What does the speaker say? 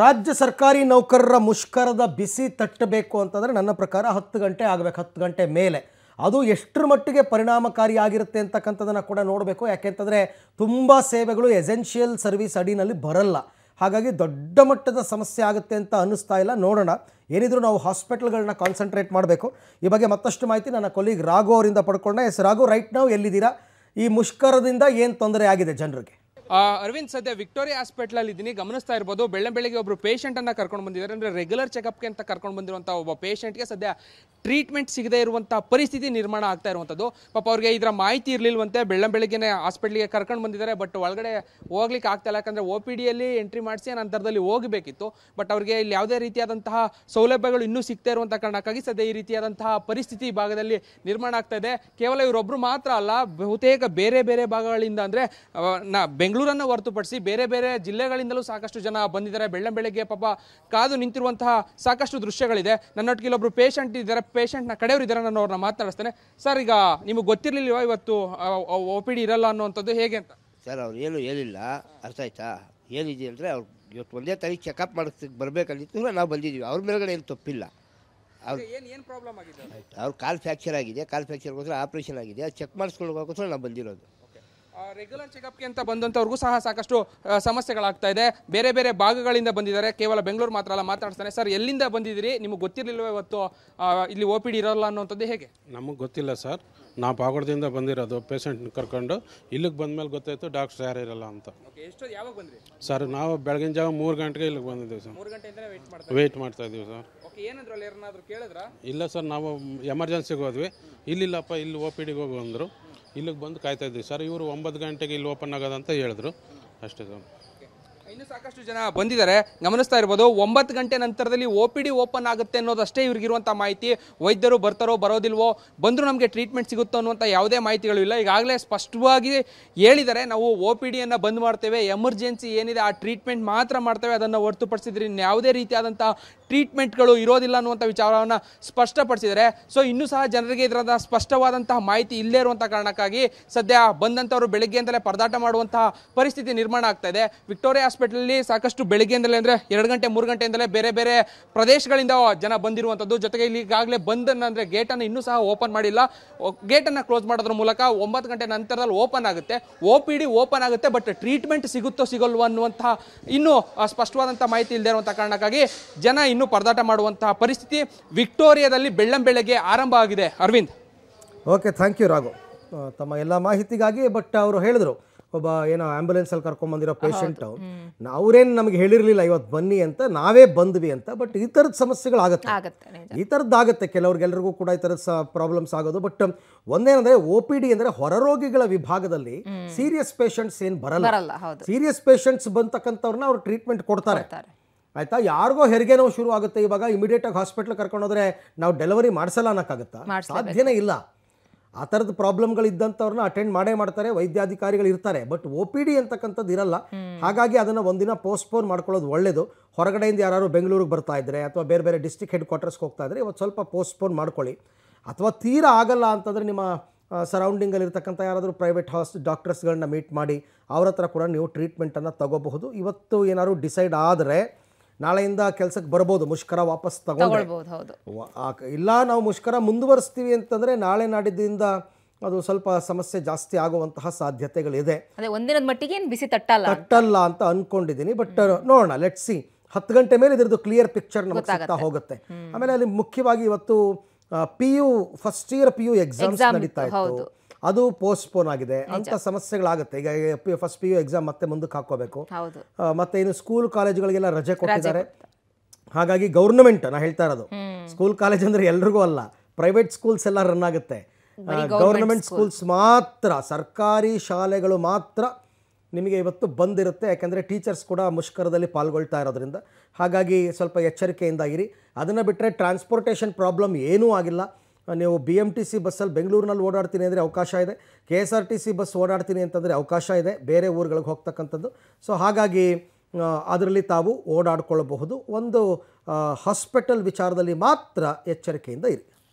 ರಾಜ್ಯ ಸರ್ಕಾರಿ ನೌಕರರ ಮುಷ್ಕರದ ಬಿಸಿ ತಟ್ಟಬೇಕು ಅಂತಂದರೆ ನನ್ನ ಪ್ರಕಾರ ಹತ್ತು ಗಂಟೆ ಆಗಬೇಕು ಹತ್ತು ಗಂಟೆ ಮೇಲೆ ಅದು ಎಷ್ಟರ ಮಟ್ಟಿಗೆ ಪರಿಣಾಮಕಾರಿಯಾಗಿರುತ್ತೆ ಅಂತಕ್ಕಂಥದ್ದನ್ನು ಕೂಡ ನೋಡಬೇಕು ಯಾಕೆಂತಂದರೆ ತುಂಬ ಸೇವೆಗಳು ಎಸೆನ್ಷಿಯಲ್ ಸರ್ವಿಸ್ ಅಡಿನಲ್ಲಿ ಬರಲ್ಲ ಹಾಗಾಗಿ ದೊಡ್ಡ ಮಟ್ಟದ ಸಮಸ್ಯೆ ಆಗುತ್ತೆ ಅಂತ ಅನ್ನಿಸ್ತಾ ಇಲ್ಲ ನೋಡೋಣ ಏನಿದ್ರೂ ನಾವು ಹಾಸ್ಪಿಟಲ್ಗಳನ್ನ ಕಾನ್ಸಂಟ್ರೇಟ್ ಮಾಡಬೇಕು ಈ ಬಗ್ಗೆ ಮತ್ತಷ್ಟು ಮಾಹಿತಿ ನನ್ನ ಕೊಲೀಗ್ ರಾಘು ಅವರಿಂದ ಪಡ್ಕೊಂಡೆ ಎಸ್ ರಾಘು ರೈಟ್ ನಾವು ಎಲ್ಲಿದ್ದೀರಾ ಈ ಮುಷ್ಕರದಿಂದ ಏನು ತೊಂದರೆ ಆಗಿದೆ ಜನರಿಗೆ ಅರವಿಂದ್ ಸದ್ಯ ವಿಕ್ಟೋರಿಯಾ ಹಾಸ್ಪಿಟ್ಲಲ್ಲಿ ಇದ್ದೀನಿ ಗಮನಿಸ್ತಾ ಇರ್ಬೋದು ಬೆಳ್ಳೆ ಬೆಳಿಗ್ಗೆ ಒಬ್ಬರು ಪೇಷಂಟನ್ನು ಕರ್ಕೊಂಡು ಬಂದಿದ್ದಾರೆ ಅಂದರೆ ರೆಗ್ಯುಲರ್ ಚೆಕಪ್ಗೆ ಅಂತ ಕರ್ಕೊಂಡು ಬಂದಿರುವಂಥ ಒಬ್ಬ ಪೇಷಂಟ್ಗೆ ಸದ್ಯ ಟ್ರೀಟ್ಮೆಂಟ್ ಸಿಗದೆ ಇರುವಂಥ ಪರಿಸ್ಥಿತಿ ನಿರ್ಮಾಣ ಆಗ್ತಾ ಇರುವಂಥದ್ದು ಪಾಪ ಅವ್ರಿಗೆ ಇದರ ಮಾಹಿತಿ ಇರಲಿಲ್ವಂತೆ ಬೆಳ್ಳ ಬೆಳಗ್ಗೆನೆ ಹಾಸ್ಪಿಟ್ಲಿಗೆ ಕರ್ಕೊಂಡು ಬಂದಿದ್ದಾರೆ ಬಟ್ ಒಳಗಡೆ ಹೋಗ್ಲಿಕ್ಕೆ ಆಗ್ತಾಯಿಲ್ಲ ಯಾಕಂದರೆ ಒ ಪಿ ಡಿಯಲ್ಲಿ ಎಂಟ್ರಿ ಮಾಡಿಸಿ ನಂತರದಲ್ಲಿ ಹೋಗಬೇಕಿತ್ತು ಬಟ್ ಅವ್ರಿಗೆ ಇಲ್ಲಿ ಯಾವುದೇ ರೀತಿಯಾದಂತಹ ಸೌಲಭ್ಯಗಳು ಇನ್ನೂ ಸಿಗ್ತಾ ಇರುವಂಥ ಕಾರಣಕ್ಕಾಗಿ ಸದ್ಯ ಈ ರೀತಿಯಾದಂತಹ ಪರಿಸ್ಥಿತಿ ಈ ಭಾಗದಲ್ಲಿ ನಿರ್ಮಾಣ ಆಗ್ತಾ ಇದೆ ಕೇವಲ ಇವರೊಬ್ಬರು ಮಾತ್ರ ಅಲ್ಲ ಬಹುತೇಕ ಬೇರೆ ಬೇರೆ ಭಾಗಗಳಿಂದ ಅಂದರೆ ನಾ ಬೆಂಗಳೂರನ್ನು ಹೊರತುಪಡಿಸಿ ಬೇರೆ ಬೇರೆ ಜಿಲ್ಲೆಗಳಿಂದಲೂ ಸಾಕಷ್ಟು ಜನ ಬಂದಿದ್ದಾರೆ ಬೆಳ್ಳ ಪಾಪ ಕಾದು ನಿಂತಿರುವಂತಹ ಸಾಕಷ್ಟು ದೃಶ್ಯಗಳಿದೆ ನನ್ನೊಟ್ಟಿಗೆ ಇಲ್ಲೊಬ್ಬರು ಪೇಷಂಟ್ ಇದ್ದಾರೆ ಪೇಷಂಟ್ನ ಕಡೆಯವರು ಇದ್ದಾರೆ ನಾನು ಅವ್ರನ್ನ ಮಾತಾಡಿಸ್ತೇನೆ ಸರ್ ಈಗ ನಿಮಗೆ ಗೊತ್ತಿರಲಿಲ್ಲವಾ ಇವತ್ತು ಒ ಪಿ ಡಿ ಇರಲ್ಲ ಅನ್ನೋವಂಥದ್ದು ಹೇಗೆ ಅಂತ ಸರ್ ಅವ್ರು ಏನು ಹೇಳಿಲ್ಲ ಅರ್ಥ ಆಯ್ತಾ ಏನಿದೆ ಅಂದರೆ ಅವ್ರು ಇವತ್ತು ಒಂದೇ ತಾರೀಕು ಚೆಕಪ್ ಮಾಡೋದಕ್ಕೆ ಬರಬೇಕಂದಿತ್ತು ನಾವು ಬಂದಿದ್ದೀವಿ ಅವ್ರ ಮೇಲ್ಗಡೆ ಏನು ತಪ್ಪಿಲ್ಲ ಅವ್ರು ಏನು ಏನು ಪ್ರಾಬ್ಲಮ್ ಆಗಿದೆ ಅವ್ರ ಕಾಲ್ ಫ್ರಾಕ್ಚರ್ ಆಗಿದೆ ಕಾಲು ಫ್ರ್ಯಾಕ್ಚರ್ಗೋಸ್ಕರ ಆಪ್ರೇಷನ್ ಆಗಿದೆ ಅದು ಚೆಕ್ ಮಾಡಿಸ್ಕೊಂಡು ನಾವು ಬಂದಿರೋದು ರೆಗ್ಯುಲರ್ ಚೆಕಪ್ಗೆ ಅಂತ ಬಂದಂಥವ್ರಿಗೂ ಸಹ ಸಾಕಷ್ಟು ಸಮಸ್ಯೆಗಳಾಗ್ತಾ ಇದೆ ಬೇರೆ ಬೇರೆ ಭಾಗಗಳಿಂದ ಬಂದಿದ್ದಾರೆ ಕೇವಲ ಬೆಂಗಳೂರು ಮಾತ್ರ ಅಲ್ಲ ಮಾತಾಡ್ತಾನೆ ಸರ್ ಎಲ್ಲಿಂದ ಬಂದಿದ್ದೀರಿ ನಿಮಗೆ ಗೊತ್ತಿರಲಿಲ್ವ ಇವತ್ತು ಇಲ್ಲಿ ಒ ಪಿ ಡಿ ಇರೋಲ್ಲ ಅನ್ನೋಂಥದ್ದು ಹೇಗೆ ನಮಗೆ ಗೊತ್ತಿಲ್ಲ ಸರ್ ನಾವು ಪಾಗೋಡದಿಂದ ಬಂದಿರೋದು ಪೇಷಂಟ್ ಕರ್ಕೊಂಡು ಇಲ್ಲಿಗೆ ಬಂದಮೇಲೆ ಗೊತ್ತಾಯಿತು ಡಾಕ್ಟರ್ ಯಾರು ಇರಲ್ಲ ಅಂತ ಯಾವಾಗ ಬಂದ್ರಿ ಸರ್ ನಾವು ಬೆಳಗಿನ ಜಾವ ಮೂರು ಗಂಟೆಗೆ ಇಲ್ಲಿಗೆ ಬಂದಿದ್ದೀವಿ ಸರ್ ಮಾಡ್ತಾ ಇದೀವಿ ಇದ್ದೀವಿ ಸರ್ ಇಲ್ಲ ಸರ್ ನಾವು ಎಮರ್ಜೆನ್ಸಿಗೆ ಹೋದ್ವಿ ಇಲ್ಲಿಲ್ಲಪ್ಪ ಇಲ್ಲಿ ಒ ಪಿ ಡಿಗೆ ಹೋಗು ಇಲ್ಲಿಗೆ ಬಂದು ಕಾಯ್ತಾ ಇದ್ವಿ ಸರ್ ಇವರು ಒಂಬತ್ತು ಗಂಟೆಗೆ ಇಲ್ಲಿ ಓಪನ್ ಆಗೋದಂತ ಹೇಳಿದ್ರು ಅಷ್ಟೇ ಸರ್ ಇನ್ನು ಸಾಕಷ್ಟು ಜನ ಬಂದಿದ್ದಾರೆ ಗಮನಿಸ್ತಾ ಇರ್ಬೋದು ಒಂಬತ್ತು ಗಂಟೆ ನಂತರದಲ್ಲಿ ಓ ಪಿ ಡಿ ಓಪನ್ ಆಗುತ್ತೆ ಅನ್ನೋದಷ್ಟೇ ಇವ್ರಿಗಿರುವಂಥ ಮಾಹಿತಿ ವೈದ್ಯರು ಬರ್ತಾರೋ ಬರೋದಿಲ್ವೋ ಬಂದರೂ ನಮಗೆ ಟ್ರೀಟ್ಮೆಂಟ್ ಸಿಗುತ್ತೋ ಅನ್ನುವಂಥ ಯಾವುದೇ ಮಾಹಿತಿಗಳು ಇಲ್ಲ ಈಗಾಗಲೇ ಸ್ಪಷ್ಟವಾಗಿ ಹೇಳಿದರೆ ನಾವು ಒ ಪಿ ಡಿಯನ್ನು ಬಂದ್ ಮಾಡ್ತೇವೆ ಎಮರ್ಜೆನ್ಸಿ ಏನಿದೆ ಆ ಟ್ರೀಟ್ಮೆಂಟ್ ಮಾತ್ರ ಮಾಡ್ತೇವೆ ಅದನ್ನು ಹೊರತುಪಡಿಸಿದ್ರೆ ಇನ್ನು ಯಾವುದೇ ರೀತಿಯಾದಂಥ ಟ್ರೀಟ್ಮೆಂಟ್ಗಳು ಇರೋದಿಲ್ಲ ಅನ್ನುವಂಥ ವಿಚಾರವನ್ನು ಸ್ಪಷ್ಟಪಡಿಸಿದರೆ ಸೊ ಇನ್ನೂ ಸಹ ಜನರಿಗೆ ಇದರ ಸ್ಪಷ್ಟವಾದಂತಹ ಮಾಹಿತಿ ಇಲ್ಲದೇ ಇರುವಂಥ ಕಾರಣಕ್ಕಾಗಿ ಸದ್ಯ ಬಂದಂಥವರು ಬೆಳಗ್ಗೆಯಿಂದಲೇ ಪರದಾಟ ಮಾಡುವಂತಹ ಪರಿಸ್ಥಿತಿ ನಿರ್ಮಾಣ ಆಗ್ತಾ ಇದೆ ವಿಕ್ಟೋರಿಯಾ ಹಾಸ್ಪಿಟಲಲ್ಲಿ ಸಾಕಷ್ಟು ಬೆಳಗ್ಗೆಯಿಂದಲೇ ಅಂದರೆ ಎರಡು ಗಂಟೆ ಮೂರು ಗಂಟೆಯಿಂದಲೇ ಬೇರೆ ಬೇರೆ ಪ್ರದೇಶಗಳಿಂದ ಜನ ಬಂದಿರುವಂಥದ್ದು ಜೊತೆಗೆ ಇಲ್ಲಿ ಈಗಾಗಲೇ ಬಂದನ್ನು ಅಂದರೆ ಗೇಟನ್ನು ಇನ್ನೂ ಸಹ ಓಪನ್ ಮಾಡಿಲ್ಲ ಗೇಟನ್ನು ಕ್ಲೋಸ್ ಮಾಡೋದ್ರ ಮೂಲಕ ಒಂಬತ್ತು ಗಂಟೆ ನಂತರದಲ್ಲಿ ಓಪನ್ ಆಗುತ್ತೆ ಓ ಪಿ ಡಿ ಓಪನ್ ಆಗುತ್ತೆ ಬಟ್ ಟ್ರೀಟ್ಮೆಂಟ್ ಸಿಗುತ್ತೋ ಸಿಗೋಲ್ವ ಅನ್ನುವಂಥ ಇನ್ನೂ ಸ್ಪಷ್ಟವಾದಂಥ ಮಾಹಿತಿ ಇಲ್ಲದೇ ಇರುವಂಥ ಕಾರಣಕ್ಕಾಗಿ ಜನ ಇನ್ನೂ ಇನ್ನು ಪರದಾಟ ಮಾಡುವಂತಹ ಪರಿಸ್ಥಿತಿ ವಿಕ್ಟೋರಿಯಾದಲ್ಲಿ ಬೆಳಗ್ಗೆ ಆರಂಭ ಆಗಿದೆ Arvind okay thank you Raghu ತಮ್ಮ ಎಲ್ಲ ಮಾಹಿತಿಗಾಗಿ ಬಟ್ ಅವರು ಹೇಳಿದ್ರು ಒಬ್ಬ ಏನೋ ಆಂಬ್ಯುಲೆನ್ಸ್ ಅಲ್ಲಿ ಕರ್ಕೊಂಡ್ ಬಂದಿರೋ ಪೇಷಂಟ್ ಅವ್ರೇನ್ ನಮ್ಗೆ ಹೇಳಿರ್ಲಿಲ್ಲ ಇವತ್ತು ಬನ್ನಿ ಅಂತ ನಾವೇ ಬಂದ್ವಿ ಅಂತ ಬಟ್ ಈ ತರದ ಸಮಸ್ಯೆಗಳಾಗತ್ತೆ ಈ ತರದ್ದಾಗತ್ತೆ ಕೆಲವ್ರಿಗೆಲ್ಲರಿಗೂ ಕೂಡ ಈ ತರದ ಪ್ರಾಬ್ಲಮ್ಸ್ ಆಗೋದು ಬಟ್ um, ಒಂದೇನಂದ್ರೆ ಒ ಪಿ ಡಿ ಅಂದ್ರೆ ಹೊರರೋಗಿಗಳ ವಿಭಾಗದಲ್ಲಿ ಸೀರಿಯಸ್ ಪೇಷಂಟ್ಸ್ ಏನ್ ಬರಲ್ಲ ಸೀರಿಯಸ್ ಪೇಷಂಟ್ಸ್ ಬಂತಕ್ಕಂಥವ್ರನ್ನ ಅವ್ರು ಟ್ರೀಟ್ಮೆಂಟ್ ಕೊಡ್ತಾರೆ ಆಯ್ತಾ ಯಾರಿಗೋ ಹೆರಿಗೆ ನೋವು ಶುರು ಆಗುತ್ತೆ ಇವಾಗ ಆಗಿ ಹಾಸ್ಪಿಟ್ಲ್ ಕರ್ಕೊಂಡೋದ್ರೆ ನಾವು ಡೆಲಿವರಿ ಮಾಡಿಸಲ್ಲ ಅನ್ನೋಕ್ಕಾಗುತ್ತಾ ಸಾಧ್ಯನೇ ಇಲ್ಲ ಆ ಥರದ ಪ್ರಾಬ್ಲಮ್ಗಳಿದ್ದಂಥವ್ರನ್ನ ಅಟೆಂಡ್ ಮಾಡೇ ಮಾಡ್ತಾರೆ ವೈದ್ಯಾಧಿಕಾರಿಗಳು ಇರ್ತಾರೆ ಬಟ್ ಒ ಪಿ ಡಿ ಅಂತಕ್ಕಂಥದ್ದು ಇರಲ್ಲ ಹಾಗಾಗಿ ಅದನ್ನು ಒಂದಿನ ಪೋಸ್ಟ್ಪೋನ್ ಮಾಡ್ಕೊಳ್ಳೋದು ಒಳ್ಳೇದು ಹೊರಗಡೆಯಿಂದ ಯಾರು ಬೆಂಗಳೂರಿಗೆ ಬರ್ತಾ ಇದ್ದರೆ ಅಥವಾ ಬೇರೆ ಬೇರೆ ಡಿಸ್ಟಿಕ್ ಹೆಡ್ ಕ್ವಾರ್ಟರ್ಸ್ಗೆ ಹೋಗ್ತಾ ಇದ್ದರೆ ಇವತ್ತು ಸ್ವಲ್ಪ ಪೋಸ್ಟ್ಪೋನ್ ಮಾಡ್ಕೊಳ್ಳಿ ಅಥವಾ ತೀರಾ ಆಗಲ್ಲ ಅಂತಂದರೆ ನಿಮ್ಮ ಸರೌಂಡಿಂಗಲ್ಲಿ ಇರ್ತಕ್ಕಂಥ ಯಾರಾದರೂ ಪ್ರೈವೇಟ್ ಹಾಸ್ ಡಾಕ್ಟರ್ಸ್ಗಳನ್ನ ಮೀಟ್ ಮಾಡಿ ಅವ್ರ ಹತ್ರ ಕೂಡ ನೀವು ಟ್ರೀಟ್ಮೆಂಟನ್ನು ತಗೋಬಹುದು ಇವತ್ತು ಏನಾದರೂ ಡಿಸೈಡ್ ಆದರೆ ನಾಳೆಯಿಂದ ಕೆಲಸಕ್ಕೆ ಬರ್ಬೋದು ಮುಷ್ಕರ ವಾಪಸ್ ತಗೊಂಡ್ರೆ ಇಲ್ಲ ನಾವು ಮುಷ್ಕರ ಮುಂದುವರಿಸ್ತೀವಿ ಅಂತಂದ್ರೆ ನಾಳೆ ನಾಡಿದ್ದಿಂದ ಅದು ಸ್ವಲ್ಪ ಸಮಸ್ಯೆ ಜಾಸ್ತಿ ಆಗುವಂತಹ ಸಾಧ್ಯತೆಗಳಿದೆ ಒಂದಿನದ ಮಟ್ಟಿಗೆ ಬಿಸಿ ತಟ್ಟಲ್ಲ ತಟ್ಟಲ್ಲ ಅಂತ ಅನ್ಕೊಂಡಿದ್ದೀನಿ ಬಟ್ ನೋಡೋಣ ಲೆಟ್ ಸಿ ಹತ್ತು ಗಂಟೆ ಮೇಲೆ ಇದರದ್ದು ಕ್ಲಿಯರ್ ಪಿಕ್ಚರ್ ನಮಗೆ ಸಿಗ್ತಾ ಹೋಗುತ್ತೆ ಆಮೇಲೆ ಅಲ್ಲಿ ಮುಖ್ಯವಾಗಿ ಇವತ್ತು P U first year P U exams ನಡೀತಾ ಇತ್ತು ಅದು ಪೋಸ್ಟ್ಪೋನ್ ಆಗಿದೆ ಅಂತ ಸಮಸ್ಯೆಗಳಾಗುತ್ತೆ ಈಗ ಫಸ್ಟ್ ಪಿ ಯು ಎಕ್ಸಾಮ್ ಮತ್ತೆ ಮುಂದಕ್ಕೆ ಹಾಕೋಬೇಕು ಮತ್ತೆ ಇನ್ನು ಸ್ಕೂಲ್ ಕಾಲೇಜುಗಳಿಗೆಲ್ಲ ರಜೆ ಕೊಟ್ಟಿದ್ದಾರೆ ಹಾಗಾಗಿ ಗೌರ್ನಮೆಂಟ್ ನಾ ಹೇಳ್ತಾ ಇರೋದು ಸ್ಕೂಲ್ ಕಾಲೇಜ್ ಅಂದ್ರೆ ಎಲ್ರಿಗೂ ಅಲ್ಲ ಪ್ರೈವೇಟ್ ಸ್ಕೂಲ್ಸ್ ಎಲ್ಲ ರನ್ ಆಗುತ್ತೆ ಗೌರ್ಮೆಂಟ್ ಸ್ಕೂಲ್ಸ್ ಮಾತ್ರ ಸರ್ಕಾರಿ ಶಾಲೆಗಳು ಮಾತ್ರ ನಿಮಗೆ ಇವತ್ತು ಬಂದಿರುತ್ತೆ ಯಾಕೆಂದರೆ ಟೀಚರ್ಸ್ ಕೂಡ ಮುಷ್ಕರದಲ್ಲಿ ಪಾಲ್ಗೊಳ್ತಾ ಇರೋದ್ರಿಂದ ಹಾಗಾಗಿ ಸ್ವಲ್ಪ ಎಚ್ಚರಿಕೆಯಿಂದ ಇರಿ ಅದನ್ನು ಬಿಟ್ಟರೆ ಟ್ರಾನ್ಸ್ಪೋರ್ಟೇಷನ್ ಪ್ರಾಬ್ಲಮ್ ಏನೂ ಆಗಿಲ್ಲ ನೀವು ಬಿ ಎಮ್ ಟಿ ಸಿ ಬಸ್ಸಲ್ಲಿ ಬೆಂಗಳೂರಿನಲ್ಲಿ ಓಡಾಡ್ತೀನಿ ಅಂದರೆ ಅವಕಾಶ ಇದೆ K S R T C bus ಓಡಾಡ್ತೀನಿ ಅಂತಂದರೆ ಅವಕಾಶ ಇದೆ ಬೇರೆ ಊರುಗಳಿಗೆ ಹೋಗ್ತಕ್ಕಂಥದ್ದು ಸೊ ಹಾಗಾಗಿ ಅದರಲ್ಲಿ ತಾವು ಓಡಾಡಿಕೊಳ್ಳಬಹುದು ಒಂದು ಹಾಸ್ಪಿಟಲ್ ವಿಚಾರದಲ್ಲಿ ಮಾತ್ರ ಎಚ್ಚರಿಕೆಯಿಂದ ಇರಿ